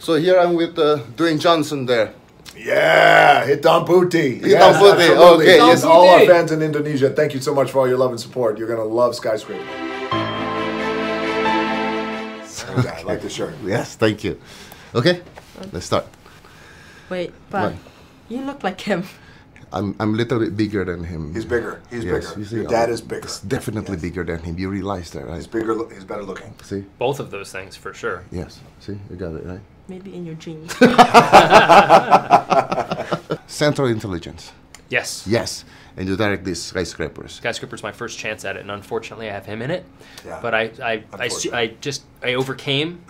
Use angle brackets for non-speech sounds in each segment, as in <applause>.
So here I'm with uh, Dwayne Johnson there. Yeah, Hitam Puti. Hitam Puti. Okay, Hitam yes. Puti. All our fans in Indonesia, thank you so much for all your love and support. You're going to love Skyscraper. Okay. I like the shirt. Yes, thank you. Okay, let's start. Wait, but Why? you look like him. I'm I'm a little bit bigger than him. He's bigger. He's yes, bigger. You see, Your dad is bigger. definitely yes. bigger than him. You realize that, right? He's bigger. He's better looking. See. Both of those things for sure. Yes. See, you got it right. Maybe in your dreams. <laughs> Central intelligence. Yes. Yes. And you direct these skyscrapers. Skyscraper's my first chance at it, and unfortunately, I have him in it. Yeah. But I, I, I, I just I overcame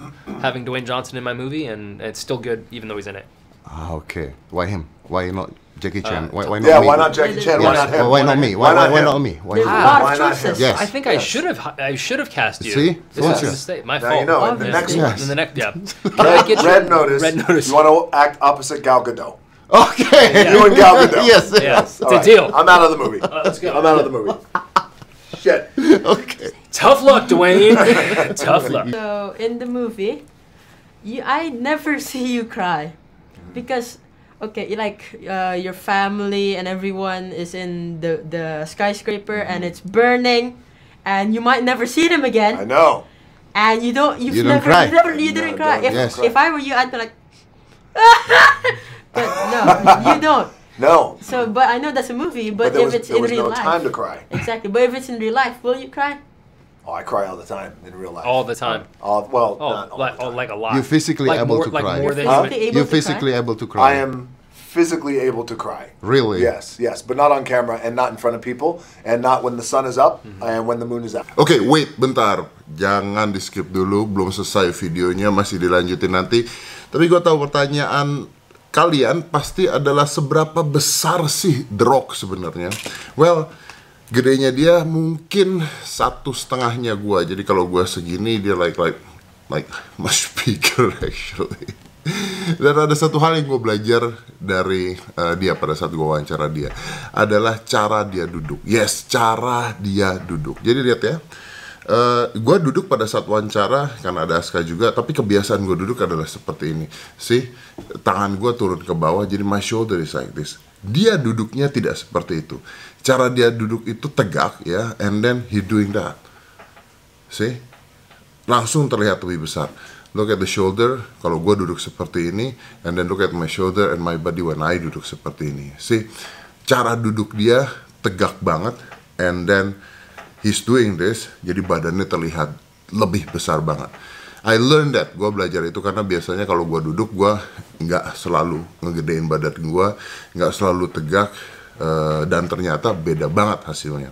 having Dwayne Johnson in my movie, and it's still good, even though he's in it. Ah, okay. Why him? Why not Jackie Chan? Uh, why, why not yeah, me? why not Jackie Chan? Yes. Why not him? Why, why not me? Why, why, not, why not me? Why, There's why, not why not him? Yes. I think yes. I should have. I should have cast you. See, this was a mistake. My now fault. You know, in the next, yes. in the next, yeah. <laughs> red, red, red notice. Red notice. You want to act opposite Gal Gadot. Okay. Yeah. You and Gal <laughs> Gadot. yes. Yes. yes. It's right. a deal. I'm out of the movie. Uh, let's go. I'm out of the movie. <laughs> Shit. Okay. Tough luck, Dwayne. Tough luck. So in the movie, you, I never see you cry because okay like uh, your family and everyone is in the the skyscraper mm -hmm. and it's burning and you might never see them again i know and you don't you've you don't cry. You never you no, didn't cry if, yes. if i were you i'd be like <laughs> but no you <laughs> don't no so but i know that's a movie but, but if was, it's in real no life time to cry exactly but if it's in real life will you cry Oh, I cry all the time in real life. All the time. Oh. Uh, well, oh, all like, oh, like, a lot. You're physically like able more, to like cry. More than huh? You're, You're physically cry? able to cry. I am physically able to cry. Really? Yes, yes, but not on camera and not in front of people and not when the sun is up mm-hmm. and when the moon is out. Oke, okay, wait bentar. Jangan di skip dulu, belum selesai videonya, masih dilanjutin nanti. Tapi gue tahu pertanyaan kalian pasti adalah seberapa besar sih The Rock sebenarnya? Well, gedenya dia mungkin satu setengahnya gua jadi kalau gua segini dia like like like much bigger <laughs> actually dan ada satu hal yang gue belajar dari uh, dia pada saat gue wawancara dia adalah cara dia duduk yes cara dia duduk jadi lihat ya Uh, eh, gue duduk pada saat wawancara karena ada Aska juga tapi kebiasaan gue duduk adalah seperti ini sih tangan gue turun ke bawah jadi my shoulder is like this dia duduknya tidak seperti itu cara dia duduk itu tegak ya and then he doing that sih langsung terlihat lebih besar look at the shoulder kalau gue duduk seperti ini and then look at my shoulder and my body when I duduk seperti ini sih cara duduk dia tegak banget and then he's doing this, jadi badannya terlihat lebih besar banget. I learned that, gue belajar itu karena biasanya kalau gue duduk gue nggak selalu ngegedein badan gue, nggak selalu tegak uh, dan ternyata beda banget hasilnya.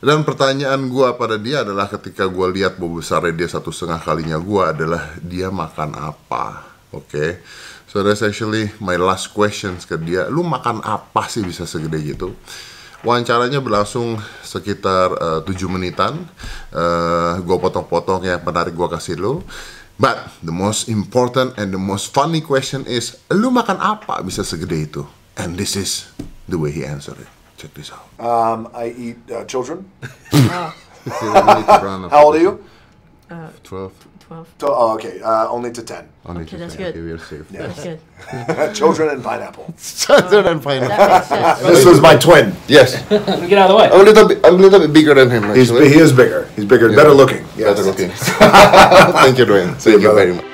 Dan pertanyaan gue pada dia adalah ketika gue lihat bobot besarnya dia satu setengah kalinya gue adalah dia makan apa, oke? Okay? So that's actually my last questions ke dia. Lu makan apa sih bisa segede gitu? Wawancaranya berlangsung sekitar eh, uh, 7 menitan. Uh, eh, gue potong-potong yang menarik gue kasih lo. But the most important and the most funny question is, lu makan apa bisa segede itu? And this is the way he answered it. Check this out. Um, I eat uh, children. <laughs> <laughs> How old are you? Uh, 12. 12. oh, okay. Uh, only to 10. Only okay, to that's 10. good. Okay, we are safe. Yeah. That's good. <laughs> Children and pineapple. <laughs> Children and oh, pineapple. <laughs> This was my twin. Yes. Get out of the way. I'm a little bit, a little bit bigger than him. Actually. He's, he is bigger. He's bigger. Yeah. Better looking. Yes. Better looking. Thank you, Dwayne. Thank, Thank you brother. very much.